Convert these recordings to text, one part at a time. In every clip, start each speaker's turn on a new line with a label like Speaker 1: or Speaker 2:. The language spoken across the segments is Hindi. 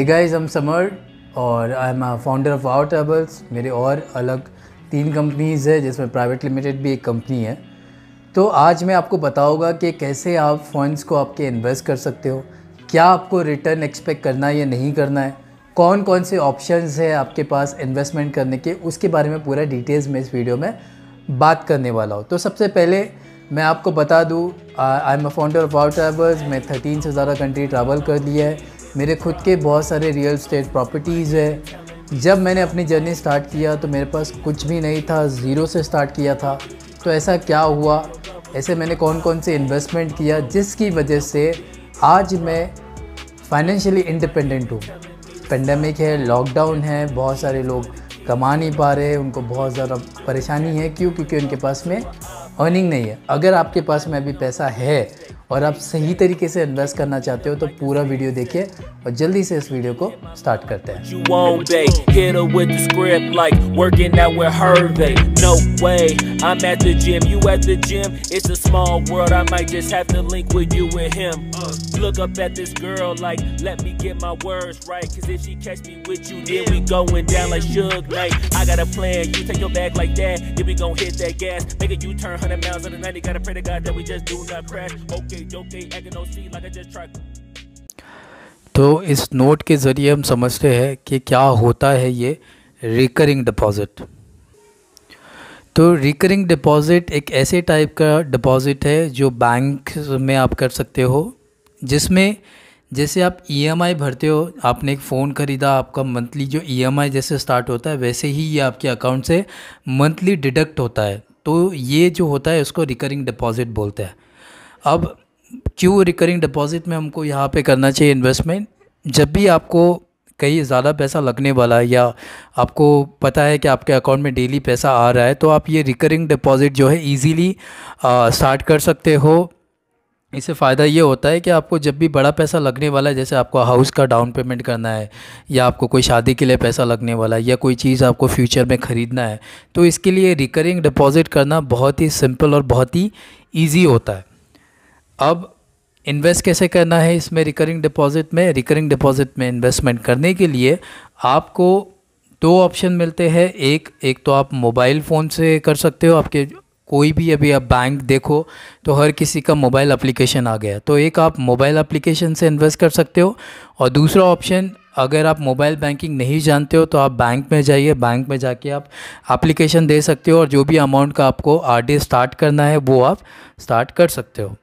Speaker 1: हे गाइस हम एम समर और I am founder of our tables मेरे और अलग तीन कंपनीज़ है जिसमें प्राइवेट लिमिटेड भी एक कंपनी है तो आज मैं आपको बताऊंगा कि कैसे आप फंड्स को आपके इन्वेस्ट कर सकते हो क्या आपको रिटर्न एक्सपेक्ट करना है या नहीं करना है कौन कौन से ऑप्शंस है आपके पास इन्वेस्टमेंट करने के उसके बारे में पूरा डिटेल्स में इस वीडियो में बात करने वाला हूँ तो सबसे पहले मैं आपको बता दूँ I am a founder of our travels मैं थर्टीन से ज़्यादा कंट्री ट्रैवल कर दिया है मेरे खुद के बहुत सारे रियल स्टेट प्रॉपर्टीज़ है जब मैंने अपनी जर्नी स्टार्ट किया तो मेरे पास कुछ भी नहीं था ज़ीरो से स्टार्ट किया था तो ऐसा क्या हुआ ऐसे मैंने कौन कौन से इन्वेस्टमेंट किया जिसकी वजह से आज मैं फाइनेंशियली इंडिपेंडेंट हूँ पेंडेमिक है लॉकडाउन है बहुत सारे लोग कमा नहीं पा रहे उनको बहुत ज़्यादा परेशानी है क्यों क्योंकि उनके पास में अर्निंग नहीं है अगर आपके पास में अभी पैसा है और आप सही तरीके से इन्वेस्ट करना चाहते हो तो पूरा वीडियो देखिए और जल्दी से इस वीडियो को स्टार्ट करते हैं hundred miles on the 90. Gotta pray to God that we just do not crash. Okay, okay, acting no see like I just tried. तो इस नोट के ज़रिए हम समझते हैं कि क्या होता है ये रिकरिंग डिपॉज़िट तो रिकरिंग डिपॉज़िट एक ऐसे टाइप का डिपॉज़िट है जो बैंक में आप कर सकते हो जिसमें जैसे आप ईएमआई e भरते हो आपने एक फ़ोन ख़रीदा आपका मंथली जो ईएमआई e जैसे स्टार्ट होता है वैसे ही ये आपके अकाउंट से मंथली डिडक्ट होता है तो ये जो होता है उसको रिकरिंग डिपॉज़िट बोलते हैं अब क्यों रिकरिंग डिपॉज़िट में हमको यहाँ पे करना चाहिए इन्वेस्टमेंट जब भी आपको कहीं ज़्यादा पैसा लगने वाला है या आपको पता है कि आपके अकाउंट में डेली पैसा आ रहा है तो आप ये रिकरिंग डिपॉज़िट जो है ईजीली स्टार्ट कर सकते हो इससे फ़ायदा ये होता है कि आपको जब भी बड़ा पैसा लगने वाला है जैसे आपको हाउस का डाउन पेमेंट करना है या आपको कोई शादी के लिए पैसा लगने वाला है या कोई चीज़ आपको फ्यूचर में ख़रीदना है तो इसके लिए रिकरिंग डिपॉज़िट करना बहुत ही सिंपल और बहुत ही ईजी होता है अब इन्वेस्ट कैसे करना है इसमें रिकरिंग डिपॉज़िट में रिकरिंग डिपॉज़िट में इन्वेस्टमेंट करने के लिए आपको दो ऑप्शन मिलते हैं एक एक तो आप मोबाइल फ़ोन से कर सकते हो आपके कोई भी अभी आप बैंक देखो तो हर किसी का मोबाइल एप्लीकेशन आ गया तो एक आप मोबाइल एप्लीकेशन से इन्वेस्ट कर सकते हो और दूसरा ऑप्शन अगर आप मोबाइल बैंकिंग नहीं जानते हो तो आप बैंक में जाइए बैंक में जाके आप एप्लीकेशन दे सकते हो और जो भी अमाउंट का आपको आर स्टार्ट करना है वो आप स्टार्ट कर सकते हो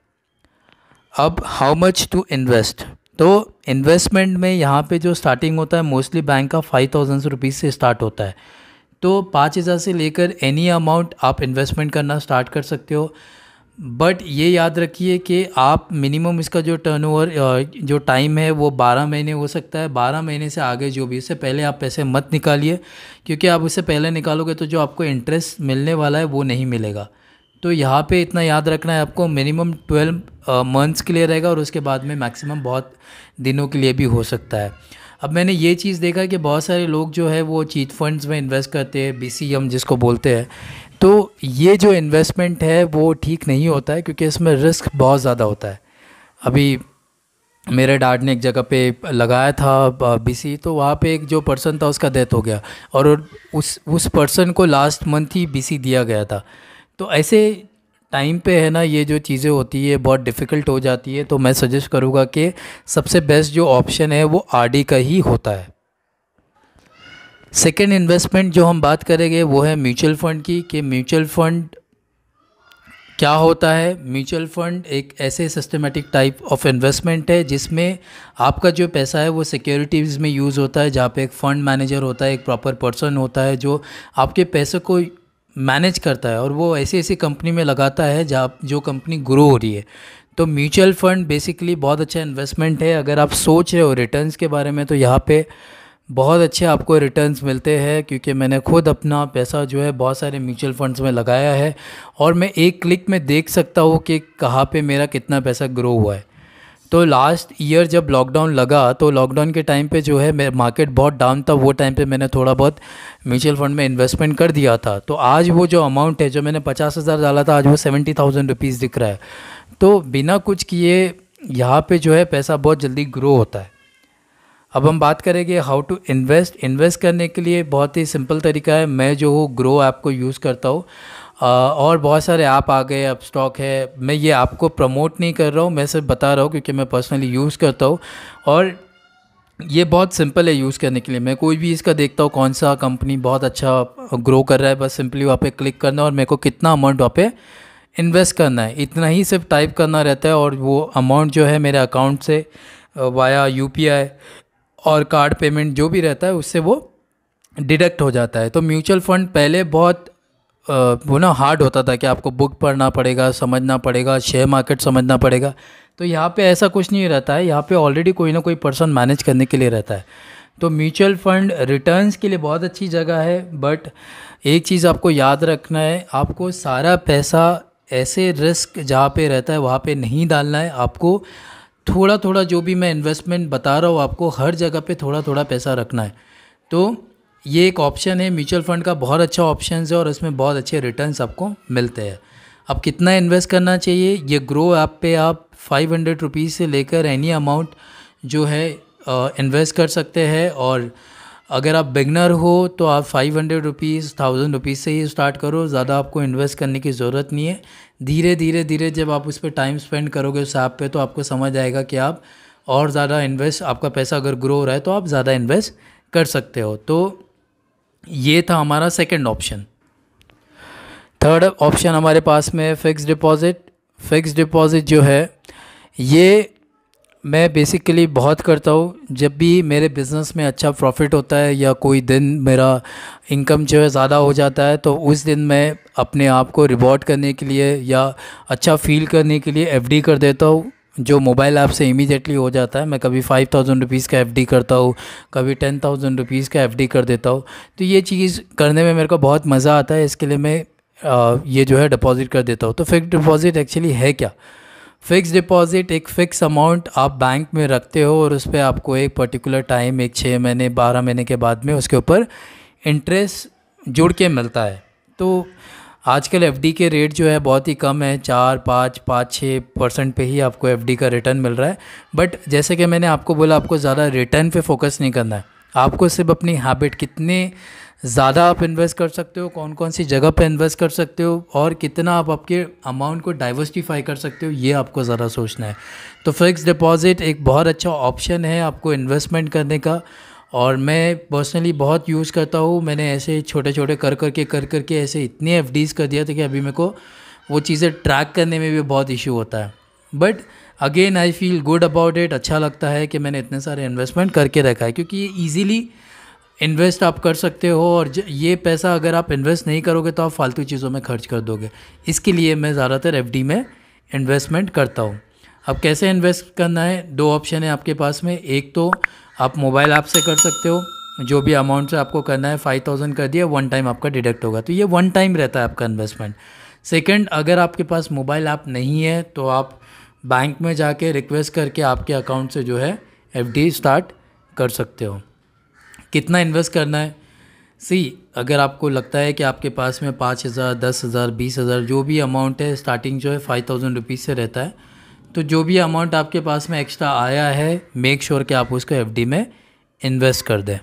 Speaker 1: अब हाउ मच टू इन्वेस्ट तो इन्वेस्टमेंट में यहाँ पे जो स्टार्टिंग होता है मोस्टली बैंक का फाइव थाउजेंड रुपीज़ से स्टार्ट होता है तो पाँच हज़ार से लेकर एनी अमाउंट आप इन्वेस्टमेंट करना स्टार्ट कर सकते हो बट ये याद रखिए कि आप मिनिमम इसका जो टर्न जो टाइम है वो बारह महीने हो सकता है बारह महीने से आगे जो भी इससे पहले आप पैसे मत निकालिए क्योंकि आप इससे पहले निकालोगे तो जो आपको इंटरेस्ट मिलने वाला है वो नहीं मिलेगा तो यहाँ पे इतना याद रखना है आपको मिनिमम ट्वेल्व मंथ्स के लिए रहेगा और उसके बाद में मैक्सिमम बहुत दिनों के लिए भी हो सकता है अब मैंने ये चीज़ देखा कि बहुत सारे लोग जो है वो चीट फंड्स में इन्वेस्ट करते हैं बी जिसको बोलते हैं तो ये जो इन्वेस्टमेंट है वो ठीक नहीं होता है क्योंकि इसमें रिस्क बहुत ज़्यादा होता है अभी मेरे डैड ने एक जगह पे लगाया था बीसी तो वहाँ पे एक जो पर्सन था उसका डेथ हो गया और उस उस पर्सन को लास्ट मंथ ही बीसी दिया गया था तो ऐसे टाइम पे है ना ये जो चीज़ें होती है बहुत डिफ़िकल्ट हो जाती है तो मैं सजेस्ट करूँगा कि सबसे बेस्ट जो ऑप्शन है वो आर का ही होता है सेकेंड इन्वेस्टमेंट जो हम बात करेंगे वो है म्यूचुअल फ़ंड की कि म्यूचुअल फ़ंड क्या होता है म्यूचुअल फ़ंड एक ऐसे सिस्टमेटिक टाइप ऑफ इन्वेस्टमेंट है जिसमें आपका जो पैसा है वो सिक्योरिटीज़ में यूज़ होता है जहाँ पे एक फ़ंड मैनेजर होता है एक प्रॉपर पर्सन होता है जो आपके पैसे को मैनेज करता है और वो ऐसी ऐसी कंपनी में लगाता है जहाँ जो कंपनी ग्रो हो रही है तो म्यूचुअल फंड बेसिकली बहुत अच्छा इन्वेस्टमेंट है अगर आप सोच रहे हो रिटर्न्स के बारे में तो यहाँ पे बहुत अच्छे आपको रिटर्न्स मिलते हैं क्योंकि मैंने खुद अपना पैसा जो है बहुत सारे म्यूचुअल फंड्स में लगाया है और मैं एक क्लिक में देख सकता हूँ कि कहाँ पे मेरा कितना पैसा ग्रो हुआ है तो लास्ट ईयर जब लॉकडाउन लगा तो लॉकडाउन के टाइम पे जो है मार्केट बहुत डाउन था वो टाइम पे मैंने थोड़ा बहुत म्यूचुअल फंड में इन्वेस्टमेंट कर दिया था तो आज वो जो अमाउंट है जो मैंने पचास हज़ार डाला था आज वो सेवेंटी थाउजेंड रुपीज़ दिख रहा है तो बिना कुछ किए यहाँ पे जो है पैसा बहुत जल्दी ग्रो होता है अब हम बात करेंगे हाउ टू इन्वेस्ट इन्वेस्ट करने के लिए बहुत ही सिंपल तरीका है मैं जो हूँ ग्रो ऐप को यूज़ करता हूँ और बहुत सारे ऐप आ गए अब स्टॉक है मैं ये आपको प्रमोट नहीं कर रहा हूँ मैं सिर्फ बता रहा हूँ क्योंकि मैं पर्सनली यूज़ करता हूँ और ये बहुत सिंपल है यूज़ करने के लिए मैं कोई भी इसका देखता हूँ कौन सा कंपनी बहुत अच्छा ग्रो कर रहा है बस सिंपली वहाँ पे क्लिक करना और मेरे को कितना अमाउंट वहाँ पे इन्वेस्ट करना है इतना ही सिर्फ टाइप करना रहता है और वो अमाउंट जो है मेरे अकाउंट से वाया यू और कार्ड पेमेंट जो भी रहता है उससे वो डिडक्ट हो जाता है तो म्यूचुअल फ़ंड पहले बहुत वो ना हार्ड होता था कि आपको बुक पढ़ना पड़ेगा समझना पड़ेगा शेयर मार्केट समझना पड़ेगा तो यहाँ पे ऐसा कुछ नहीं रहता है यहाँ पे ऑलरेडी कोई ना कोई पर्सन मैनेज करने के लिए रहता है तो म्यूचुअल फ़ंड रिटर्न्स के लिए बहुत अच्छी जगह है बट एक चीज़ आपको याद रखना है आपको सारा पैसा ऐसे रिस्क जहाँ पे रहता है वहाँ पे नहीं डालना है आपको थोड़ा थोड़ा जो भी मैं इन्वेस्टमेंट बता रहा हूँ आपको हर जगह पे थोड़ा थोड़ा पैसा रखना है तो ये एक ऑप्शन है म्यूचुअल फंड का बहुत अच्छा ऑप्शन है और इसमें बहुत अच्छे रिटर्न आपको मिलते हैं अब कितना इन्वेस्ट करना चाहिए ये ग्रो ऐप पे आप फाइव हंड्रेड रुपीज़ से लेकर एनी अमाउंट जो है इन्वेस्ट कर सकते हैं और अगर आप बिगनर हो तो आप five hundred rupees thousand rupees से ही स्टार्ट करो ज़्यादा आपको इन्वेस्ट करने की ज़रूरत नहीं है धीरे धीरे धीरे जब आप उस पर टाइम स्पेंड करोगे उस ऐप पर तो आपको समझ आएगा कि आप और ज़्यादा इन्वेस्ट आपका पैसा अगर ग्रो हो रहा है तो आप ज़्यादा इन्वेस्ट कर सकते हो तो ये था हमारा सेकंड ऑप्शन थर्ड ऑप्शन हमारे पास में फ़िक्स डिपॉज़िट फ़िक्स डिपॉज़िट जो है ये मैं बेसिकली बहुत करता हूँ जब भी मेरे बिज़नेस में अच्छा प्रॉफिट होता है या कोई दिन मेरा इनकम जो है ज़्यादा हो जाता है तो उस दिन मैं अपने आप को रिवॉर्ड करने के लिए या अच्छा फील करने के लिए एफडी कर देता हूँ जो मोबाइल ऐप से इमीजिएटली हो जाता है मैं कभी फाइव थाउजेंड रुपीज़ का एफ करता हूँ कभी टेन थाउजेंड रुपीज़ का एफ कर देता हूँ तो ये चीज़ करने में मेरे को बहुत मज़ा आता है इसके लिए मैं आ, ये जो है डिपॉज़िट कर देता हूँ तो फिक्स डिपॉज़िट एक्चुअली है क्या फिक्स डिपॉज़िट एक फ़िक्स अमाउंट आप बैंक में रखते हो और उस पर आपको एक पर्टिकुलर टाइम एक छः महीने बारह महीने के बाद में उसके ऊपर इंटरेस्ट जुड़ के मिलता है तो आजकल एफ के रेट जो है बहुत ही कम है चार पाँच पाँच छः परसेंट पर ही आपको एफ का रिटर्न मिल रहा है बट जैसे कि मैंने आपको बोला आपको ज़्यादा रिटर्न पे फोकस नहीं करना है आपको सिर्फ अपनी हैबिट कितने ज़्यादा आप इन्वेस्ट कर सकते हो कौन कौन सी जगह पे इन्वेस्ट कर सकते हो और कितना आप आपके अमाउंट को डाइवर्सिफाई कर सकते हो ये आपको ज़रा सोचना है तो फिक्स डिपॉज़िट एक बहुत अच्छा ऑप्शन है आपको इन्वेस्टमेंट करने का और मैं पर्सनली बहुत यूज़ करता हूँ मैंने ऐसे छोटे छोटे कर कर के कर कर के ऐसे इतने एफ कर दिया था कि अभी मेरे को वो चीज़ें ट्रैक करने में भी बहुत इशू होता है but again I feel good about it अच्छा लगता है कि मैंने इतने सारे इन्वेस्टमेंट करके रखा है क्योंकि ये ईजीली इन्वेस्ट आप कर सकते हो और ये पैसा अगर आप इन्वेस्ट नहीं करोगे तो आप फालतू चीज़ों में खर्च कर दोगे इसके लिए मैं ज़्यादातर एफ में इन्वेस्टमेंट करता हूँ अब कैसे इन्वेस्ट करना है दो ऑप्शन है आपके पास में एक तो आप मोबाइल ऐप से कर सकते हो जो भी अमाउंट से आपको करना है फाइव थाउजेंड कर दिया वन टाइम आपका डिडक्ट होगा तो ये वन टाइम रहता है आपका इन्वेस्टमेंट सेकंड अगर आपके पास मोबाइल ऐप नहीं है तो आप बैंक में जाके रिक्वेस्ट करके आपके अकाउंट से जो है एफ स्टार्ट कर सकते हो कितना इन्वेस्ट करना है सी अगर आपको लगता है कि आपके पास में पाँच हज़ार दस हज़ार बीस हज़ार जो भी अमाउंट है स्टार्टिंग जो है फाइव थाउजेंड रुपीज़ से रहता है तो जो भी अमाउंट आपके पास में एक्स्ट्रा आया है मेक श्योर sure कि आप उसको एफ में इन्वेस्ट कर दें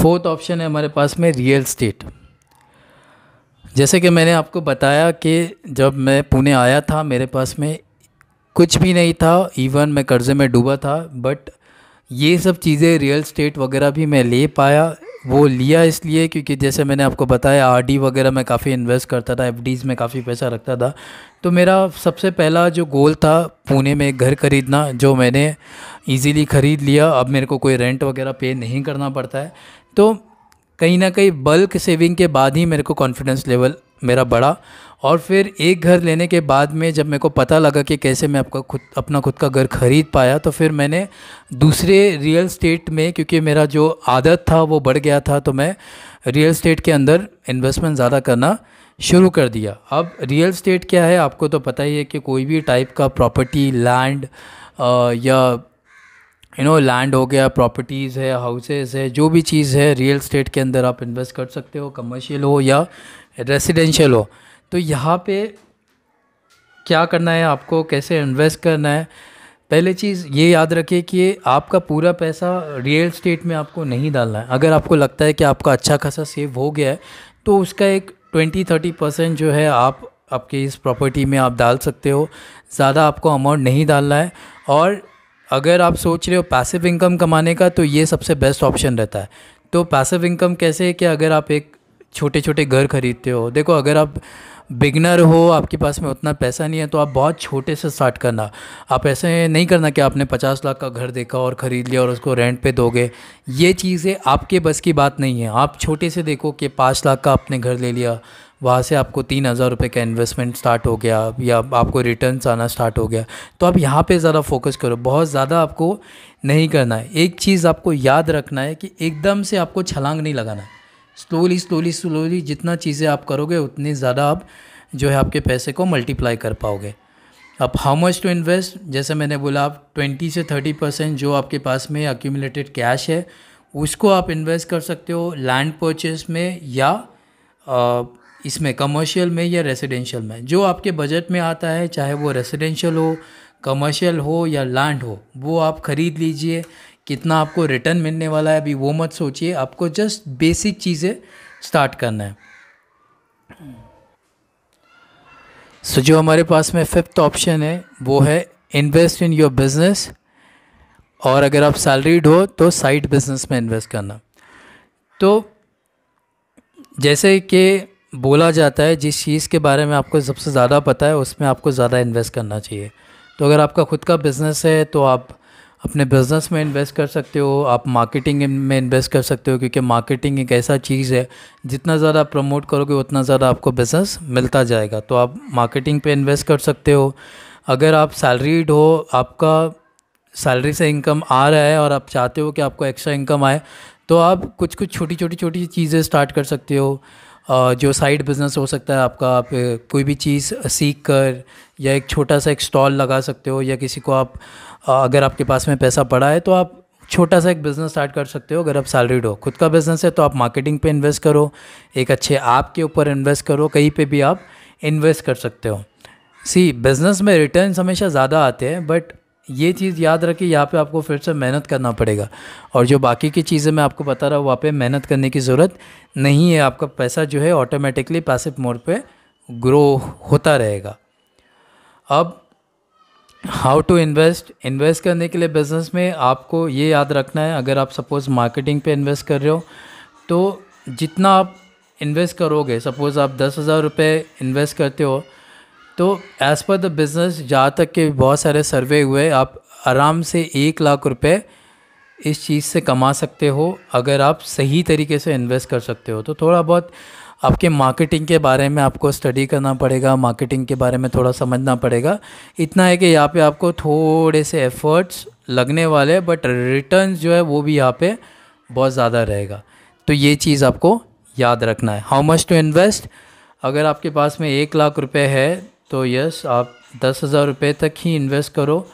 Speaker 1: फोर्थ ऑप्शन है हमारे पास में रियल स्टेट जैसे कि मैंने आपको बताया कि जब मैं पुणे आया था मेरे पास में कुछ भी नहीं था इवन मैं कर्ज़े में डूबा था बट ये सब चीज़ें रियल स्टेट वगैरह भी मैं ले पाया वो लिया इसलिए क्योंकि जैसे मैंने आपको बताया आरडी वगैरह में काफ़ी इन्वेस्ट करता था एफडीज़ में काफ़ी पैसा रखता था तो मेरा सबसे पहला जो गोल था पुणे में एक घर खरीदना जो मैंने इजीली ख़रीद लिया अब मेरे को कोई रेंट वगैरह पे नहीं करना पड़ता है तो कहीं ना कहीं बल्क सेविंग के बाद ही मेरे को कॉन्फिडेंस लेवल मेरा बड़ा और फिर एक घर लेने के बाद में जब मेरे को पता लगा कि कैसे मैं आपका खुद अपना खुद का घर खरीद पाया तो फिर मैंने दूसरे रियल स्टेट में क्योंकि मेरा जो आदत था वो बढ़ गया था तो मैं रियल स्टेट के अंदर इन्वेस्टमेंट ज़्यादा करना शुरू कर दिया अब रियल स्टेट क्या है आपको तो पता ही है कि कोई भी टाइप का प्रॉपर्टी लैंड या यू नो लैंड हो गया प्रॉपर्टीज़ है हाउसेज़ है जो भी चीज़ है रियल स्टेट के अंदर आप इन्वेस्ट कर सकते हो कमर्शियल हो या रेसिडेंशियल हो तो यहाँ पे क्या करना है आपको कैसे इन्वेस्ट करना है पहले चीज़ ये याद रखिए कि आपका पूरा पैसा रियल स्टेट में आपको नहीं डालना है अगर आपको लगता है कि आपका अच्छा खासा सेव हो गया है तो उसका एक ट्वेंटी थर्टी परसेंट जो है आप आपके इस प्रॉपर्टी में आप डाल सकते हो ज़्यादा आपको अमाउंट नहीं डालना है और अगर आप सोच रहे हो पैसिव इनकम कमाने का तो ये सबसे बेस्ट ऑप्शन रहता है तो पैसिव इनकम कैसे है कि अगर आप एक छोटे छोटे घर ख़रीदते हो देखो अगर आप बिगनर हो आपके पास में उतना पैसा नहीं है तो आप बहुत छोटे से स्टार्ट करना आप ऐसे नहीं करना कि आपने पचास लाख का घर देखा और ख़रीद लिया और उसको रेंट पे दोगे ये चीज़ें आपके बस की बात नहीं है आप छोटे से देखो कि पाँच लाख का आपने घर ले लिया वहाँ से आपको तीन हज़ार रुपये का इन्वेस्टमेंट स्टार्ट हो गया या आपको रिटर्न आना स्टार्ट हो गया तो आप यहाँ पे ज़्यादा फोकस करो बहुत ज़्यादा आपको नहीं करना है एक चीज़ आपको याद रखना है कि एकदम से आपको छलांग नहीं लगाना है स्लोली स्लोली स्लोली जितना चीज़ें आप करोगे उतनी ज़्यादा आप जो है आपके पैसे को मल्टीप्लाई कर पाओगे अब हाउ मच टू इन्वेस्ट जैसे मैंने बोला आप ट्वेंटी से थर्टी परसेंट जो आपके पास में अक्यूमुलेटेड कैश है उसको आप इन्वेस्ट कर सकते हो लैंड परचेस में या आ, इसमें कमर्शियल में या रेजिडेंशियल में जो आपके बजट में आता है चाहे वो रेसिडेंशियल हो कमर्शियल हो या लैंड हो वो आप ख़रीद लीजिए कितना आपको रिटर्न मिलने वाला है अभी वो मत सोचिए आपको जस्ट बेसिक चीज़ें स्टार्ट करना है सो so, जो हमारे पास में फिफ्थ ऑप्शन है वो है इन्वेस्ट इन योर बिज़नेस और अगर आप सैलरीड हो तो साइड बिज़नेस में इन्वेस्ट करना तो जैसे कि बोला जाता है जिस चीज़ के बारे में आपको सबसे ज़्यादा पता है उसमें आपको ज़्यादा इन्वेस्ट करना चाहिए तो अगर आपका खुद का बिज़नेस है तो आप अपने बिज़नेस में इन्वेस्ट कर सकते हो आप मार्केटिंग में इन्वेस्ट कर सकते हो क्योंकि मार्केटिंग एक ऐसा चीज़ है जितना ज़्यादा आप प्रमोट करोगे उतना ज़्यादा आपको बिज़नेस मिलता जाएगा तो आप मार्केटिंग पे इन्वेस्ट कर सकते हो अगर आप सैलरीड हो आपका सैलरी से इनकम आ रहा है और आप चाहते हो कि आपको एक्स्ट्रा इनकम आए तो आप कुछ कुछ छोटी छोटी छोटी चीज़ें स्टार्ट कर सकते हो जो साइड बिज़नेस हो सकता है आपका आप कोई भी चीज़ सीख कर या एक छोटा सा एक स्टॉल लगा सकते हो या किसी को आप अगर आपके पास में पैसा पड़ा है तो आप छोटा सा एक बिज़नेस स्टार्ट कर सकते हो अगर आप सैलरीड हो खुद का बिज़नेस है तो आप मार्केटिंग पे इन्वेस्ट करो एक अच्छे ऐप के ऊपर इन्वेस्ट करो कहीं पे भी आप इन्वेस्ट कर सकते हो सी बिज़नेस में रिटर्न हमेशा ज़्यादा आते हैं बट ये चीज़ याद रखिए यहाँ पे आपको फिर से मेहनत करना पड़ेगा और जो बाकी की चीज़ें मैं आपको बता रहा हूँ वहाँ पे मेहनत करने की ज़रूरत नहीं है आपका पैसा जो है ऑटोमेटिकली पैसिव मोड पे ग्रो होता रहेगा अब हाउ टू इन्वेस्ट इन्वेस्ट करने के लिए बिज़नेस में आपको ये याद रखना है अगर आप सपोज़ मार्केटिंग पे इन्वेस्ट कर रहे हो तो जितना आप इन्वेस्ट करोगे सपोज़ आप दस हज़ार रुपये इन्वेस्ट करते हो तो एज़ पर द बिज़नेस जहाँ तक के बहुत सारे सर्वे हुए आप आराम से एक लाख रुपए इस चीज़ से कमा सकते हो अगर आप सही तरीके से इन्वेस्ट कर सकते हो तो थोड़ा बहुत आपके मार्केटिंग के बारे में आपको स्टडी करना पड़ेगा मार्केटिंग के बारे में थोड़ा समझना पड़ेगा इतना है कि यहाँ पे आपको थोड़े से एफर्ट्स लगने वाले बट रिटर्न जो है वो भी यहाँ पे बहुत ज़्यादा रहेगा तो ये चीज़ आपको याद रखना है हाउ मच टू इन्वेस्ट अगर आपके पास में एक लाख रुपये है तो यस आप दस हज़ार रुपये तक ही इन्वेस्ट करो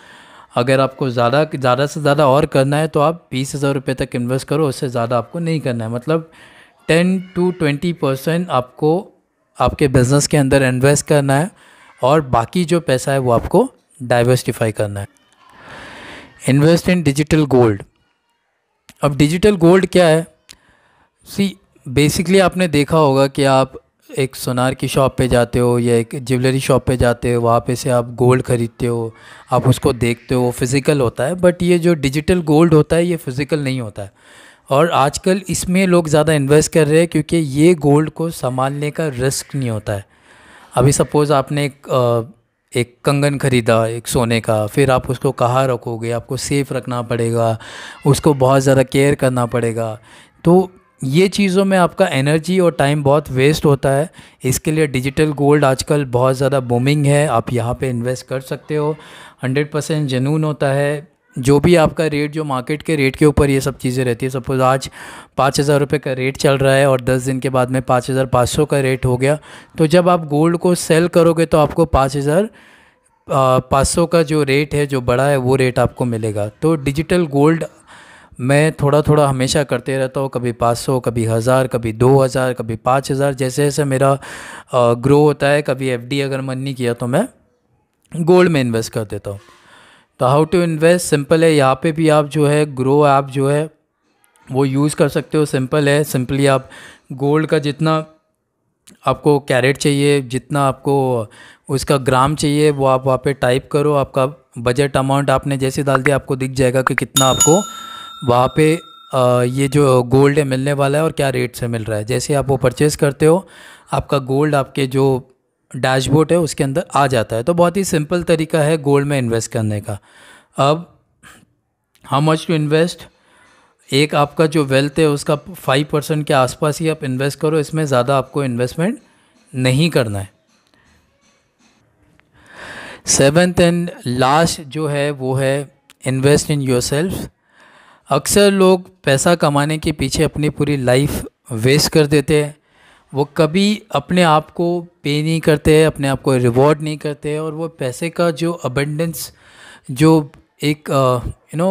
Speaker 1: अगर आपको ज़्यादा ज़्यादा से ज़्यादा और करना है तो आप बीस हज़ार रुपये तक इन्वेस्ट करो उससे ज़्यादा आपको नहीं करना है मतलब टेन टू ट्वेंटी परसेंट आपको आपके बिज़नेस के अंदर इन्वेस्ट करना है और बाकी जो पैसा है वो आपको डाइवर्सिफाई करना है इन्वेस्ट इन डिजिटल गोल्ड अब डिजिटल गोल्ड क्या है सी बेसिकली आपने देखा होगा कि आप एक सोनार की शॉप पे जाते हो या एक ज्वेलरी शॉप पे जाते हो वहाँ पे से आप गोल्ड ख़रीदते हो आप उसको देखते हो फिज़िकल होता है बट ये जो डिजिटल गोल्ड होता है ये फ़िज़िकल नहीं होता है और आजकल इसमें लोग ज़्यादा इन्वेस्ट कर रहे हैं क्योंकि ये गोल्ड को संभालने का रिस्क नहीं होता है अभी सपोज़ आपने एक एक कंगन ख़रीदा एक सोने का फिर आप उसको कहाँ रखोगे आपको सेफ़ रखना पड़ेगा उसको बहुत ज़्यादा केयर करना पड़ेगा तो ये चीज़ों में आपका एनर्जी और टाइम बहुत वेस्ट होता है इसके लिए डिजिटल गोल्ड आजकल बहुत ज़्यादा बूमिंग है आप यहाँ पे इन्वेस्ट कर सकते हो 100 परसेंट जनून होता है जो भी आपका रेट जो मार्केट के रेट के ऊपर ये सब चीज़ें रहती है सपोज़ आज पाँच हज़ार रुपये का रेट चल रहा है और दस दिन के बाद में पाँच हज़ार पाँच सौ का रेट हो गया तो जब आप गोल्ड को सेल करोगे तो आपको पाँच हज़ार पाँच सौ का जो रेट है जो बड़ा है वो रेट आपको मिलेगा तो डिजिटल गोल्ड मैं थोड़ा थोड़ा हमेशा करते रहता हूँ कभी पाँच सौ कभी हज़ार कभी दो हज़ार कभी पाँच हज़ार जैसे जैसे मेरा ग्रो होता है कभी डी अगर मन नहीं किया तो मैं गोल्ड में इन्वेस्ट कर देता हूँ तो हाउ टू इन्वेस्ट सिंपल है यहाँ पे भी आप जो है ग्रो ऐप जो है वो यूज़ कर सकते हो सिंपल है सिंपली आप गोल्ड का जितना आपको कैरेट चाहिए जितना आपको उसका ग्राम चाहिए वो आप वहाँ पे टाइप करो आपका बजट अमाउंट आपने जैसे डाल दिया आपको दिख जाएगा कि कितना आपको वहाँ पे ये जो गोल्ड है मिलने वाला है और क्या रेट से मिल रहा है जैसे आप वो परचेज़ करते हो आपका गोल्ड आपके जो डैशबोर्ड है उसके अंदर आ जाता है तो बहुत ही सिंपल तरीका है गोल्ड में इन्वेस्ट करने का अब हाउ मच टू इन्वेस्ट एक आपका जो वेल्थ है उसका फाइव परसेंट के आसपास ही आप इन्वेस्ट करो इसमें ज़्यादा आपको इन्वेस्टमेंट नहीं करना है सेवेंथ एंड लास्ट जो है वो है इन्वेस्ट इन योर सेल्फ़ अक्सर लोग पैसा कमाने के पीछे अपनी पूरी लाइफ वेस्ट कर देते हैं वो कभी अपने आप को पे नहीं करते अपने आप को रिवॉर्ड नहीं करते और वो पैसे का जो अबेंडेंस जो एक यू नो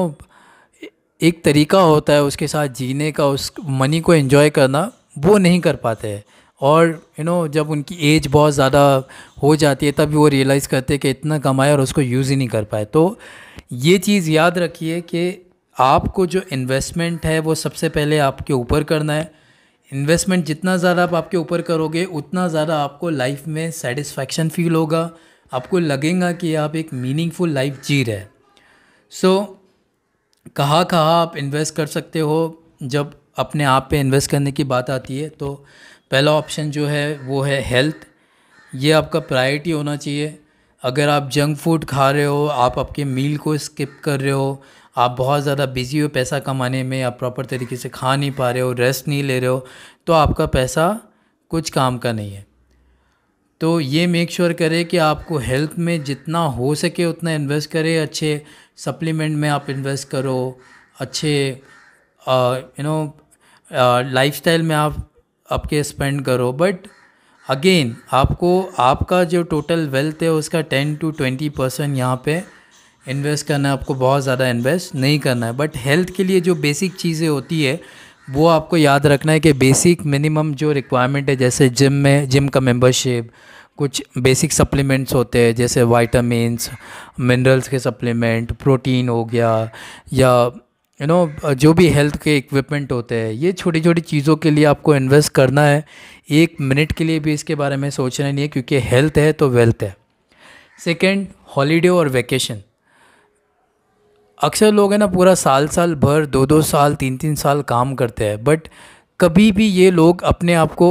Speaker 1: एक तरीका होता है उसके साथ जीने का उस मनी को एंजॉय करना वो नहीं कर पाते हैं और यू नो जब उनकी एज बहुत ज़्यादा हो जाती है तब वो रियलाइज़ करते हैं कि इतना कमाया और उसको यूज़ ही नहीं कर पाए तो ये चीज़ याद रखिए कि आपको जो इन्वेस्टमेंट है वो सबसे पहले आपके ऊपर करना है इन्वेस्टमेंट जितना ज़्यादा आप आपके ऊपर करोगे उतना ज़्यादा आपको लाइफ में सेटिस्फैक्शन फील होगा आपको लगेगा कि आप एक मीनिंगफुल लाइफ जी रहे सो so, कहाँ कहाँ आप इन्वेस्ट कर सकते हो जब अपने आप पे इन्वेस्ट करने की बात आती है तो पहला ऑप्शन जो है वो है हेल्थ ये आपका प्रायोरिटी होना चाहिए अगर आप जंक फूड खा रहे हो आप आपके मील को स्किप कर रहे हो आप बहुत ज़्यादा बिज़ी हो पैसा कमाने में आप प्रॉपर तरीके से खा नहीं पा रहे हो रेस्ट नहीं ले रहे हो तो आपका पैसा कुछ काम का नहीं है तो ये मेक श्योर sure करें कि आपको हेल्थ में जितना हो सके उतना इन्वेस्ट करें अच्छे सप्लीमेंट में आप इन्वेस्ट करो अच्छे यू नो लाइफ में आप आपके स्पेंड करो बट अगेन आपको आपका जो टोटल वेल्थ है उसका टेन टू ट्वेंटी परसेंट यहाँ पर इन्वेस्ट करना है आपको बहुत ज़्यादा इन्वेस्ट नहीं करना है बट हेल्थ के लिए जो बेसिक चीज़ें होती है वो आपको याद रखना है कि बेसिक मिनिमम जो रिक्वायरमेंट है जैसे जिम में जिम का मेंबरशिप कुछ बेसिक सप्लीमेंट्स होते हैं जैसे वाइटामस मिनरल्स के सप्लीमेंट प्रोटीन हो गया या यू you नो know, जो भी हेल्थ के इक्विपमेंट होते हैं ये छोटी छोटी चीज़ों के लिए आपको इन्वेस्ट करना है एक मिनट के लिए भी इसके बारे में सोचना नहीं है क्योंकि हेल्थ है तो वेल्थ है सेकेंड हॉलीडे और वैकेशन अक्सर लोग हैं ना पूरा साल साल भर दो दो साल तीन तीन साल काम करते हैं बट कभी भी ये लोग अपने आप को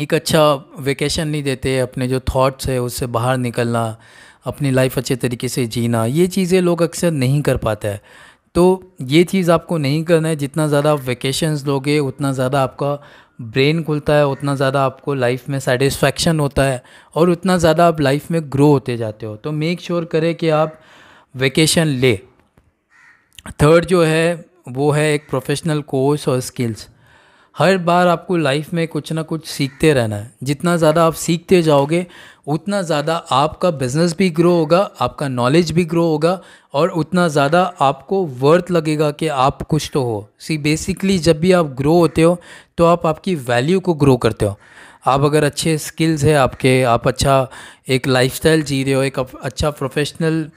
Speaker 1: एक अच्छा वेकेशन नहीं देते अपने जो थॉट्स है उससे बाहर निकलना अपनी लाइफ अच्छे तरीके से जीना ये चीज़ें लोग अक्सर नहीं कर पाते हैं तो ये चीज़ आपको नहीं करना है जितना ज़्यादा आप वेकेशंस लोगे उतना ज़्यादा आपका ब्रेन खुलता है उतना ज़्यादा आपको लाइफ में सेटिस्फैक्शन होता है और उतना ज़्यादा आप लाइफ में ग्रो होते जाते हो तो मेक श्योर sure करें कि आप वेकेशन ले थर्ड जो है वो है एक प्रोफेशनल कोर्स और स्किल्स हर बार आपको लाइफ में कुछ ना कुछ सीखते रहना है जितना ज़्यादा आप सीखते जाओगे उतना ज़्यादा आपका बिजनेस भी ग्रो होगा आपका नॉलेज भी ग्रो होगा और उतना ज़्यादा आपको वर्थ लगेगा कि आप कुछ तो हो सी बेसिकली जब भी आप ग्रो होते हो तो आप आपकी वैल्यू को ग्रो करते हो आप अगर अच्छे स्किल्स है आपके आप अच्छा एक लाइफ जी रहे हो एक अच्छा प्रोफेशनल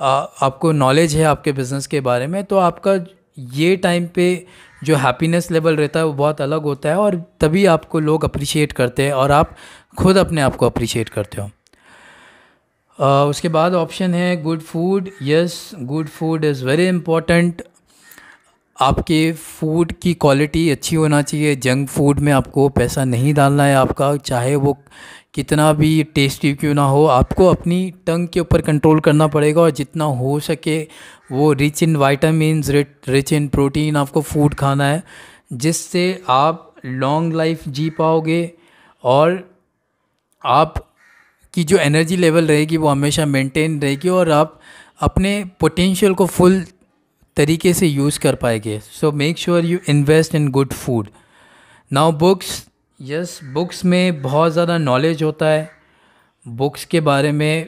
Speaker 1: आपको नॉलेज है आपके बिज़नेस के बारे में तो आपका ये टाइम पे जो हैप्पीनेस लेवल रहता है वो बहुत अलग होता है और तभी आपको लोग अप्रिशिएट करते हैं और आप खुद अपने आप को अप्रिशिएट करते हो उसके बाद ऑप्शन है good food yes good food is very important आपके फूड की क्वालिटी अच्छी होना चाहिए जंक फूड में आपको पैसा नहीं डालना है आपका चाहे वो कितना भी टेस्टी क्यों ना हो आपको अपनी टंग के ऊपर कंट्रोल करना पड़ेगा और जितना हो सके वो rich in vitamin rich in protein आपको फूड खाना है जिससे आप लॉन्ग लाइफ जी पाओगे और आप की जो एनर्जी लेवल रहेगी वो हमेशा मेंटेन रहेगी और आप अपने पोटेंशियल को फुल तरीके से यूज़ कर पाएंगे so make sure you invest in good food now books yes yes, books में बहुत ज़्यादा नॉलेज होता है बुक्स के बारे में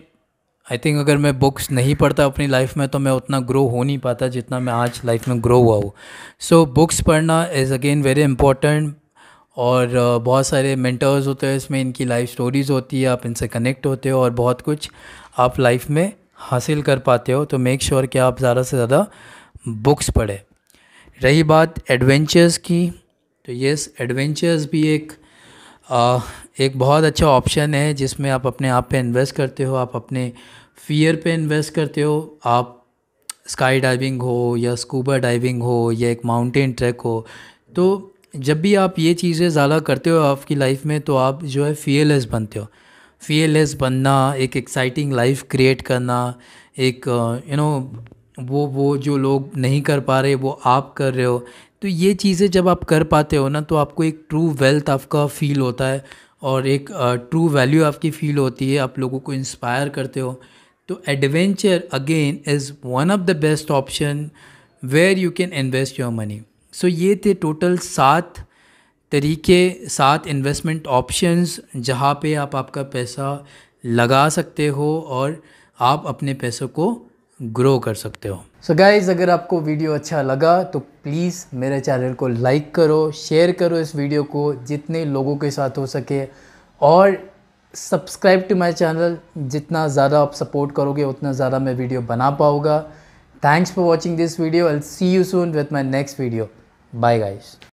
Speaker 1: आई थिंक अगर मैं बुक्स नहीं पढ़ता अपनी लाइफ में तो मैं उतना ग्रो हो नहीं पाता जितना मैं आज लाइफ में ग्रो हुआ हूँ सो बुक्स पढ़ना इज़ अगेन वेरी इम्पोर्टेंट और uh, बहुत सारे मेंटर्स होते हैं इसमें इनकी लाइफ स्टोरीज़ होती है आप इनसे कनेक्ट होते हो और बहुत कुछ आप लाइफ में हासिल कर पाते हो तो मेक श्योर sure कि आप ज़्यादा से ज़्यादा बुक्स पढ़ें रही बात एडवेंचर्स की तो यस एडवेंचर्स भी एक आ, एक बहुत अच्छा ऑप्शन है जिसमें आप अपने आप पे इन्वेस्ट करते हो आप अपने फियर पे इन्वेस्ट करते हो आप स्काई डाइविंग हो या स्कूबा डाइविंग हो या एक माउंटेन ट्रैक हो तो जब भी आप ये चीज़ें ज़्यादा करते हो आपकी लाइफ में तो आप जो है फियरलेस बनते हो फियरलेस बनना एक एक्साइटिंग लाइफ क्रिएट करना एक यू नो वो वो जो लोग नहीं कर पा रहे वो आप कर रहे हो तो ये चीज़ें जब आप कर पाते हो ना तो आपको एक ट्रू वेल्थ आपका फील होता है और एक ट्रू वैल्यू आपकी फील होती है आप लोगों को इंस्पायर करते हो तो adventure again is one of the best option where you can invest your money so ये थे टोटल सात तरीके सात इन्वेस्टमेंट ऑप्शंस जहाँ पे आप आपका पैसा लगा सकते हो और आप अपने पैसों को ग्रो कर सकते हो सो so गाइज़ अगर आपको वीडियो अच्छा लगा तो प्लीज़ मेरे चैनल को लाइक करो शेयर करो इस वीडियो को जितने लोगों के साथ हो सके और सब्सक्राइब टू माय चैनल जितना ज़्यादा आप सपोर्ट करोगे उतना ज़्यादा मैं वीडियो बना पाऊँगा thanks for watching this video I see you soon with my next video bye guys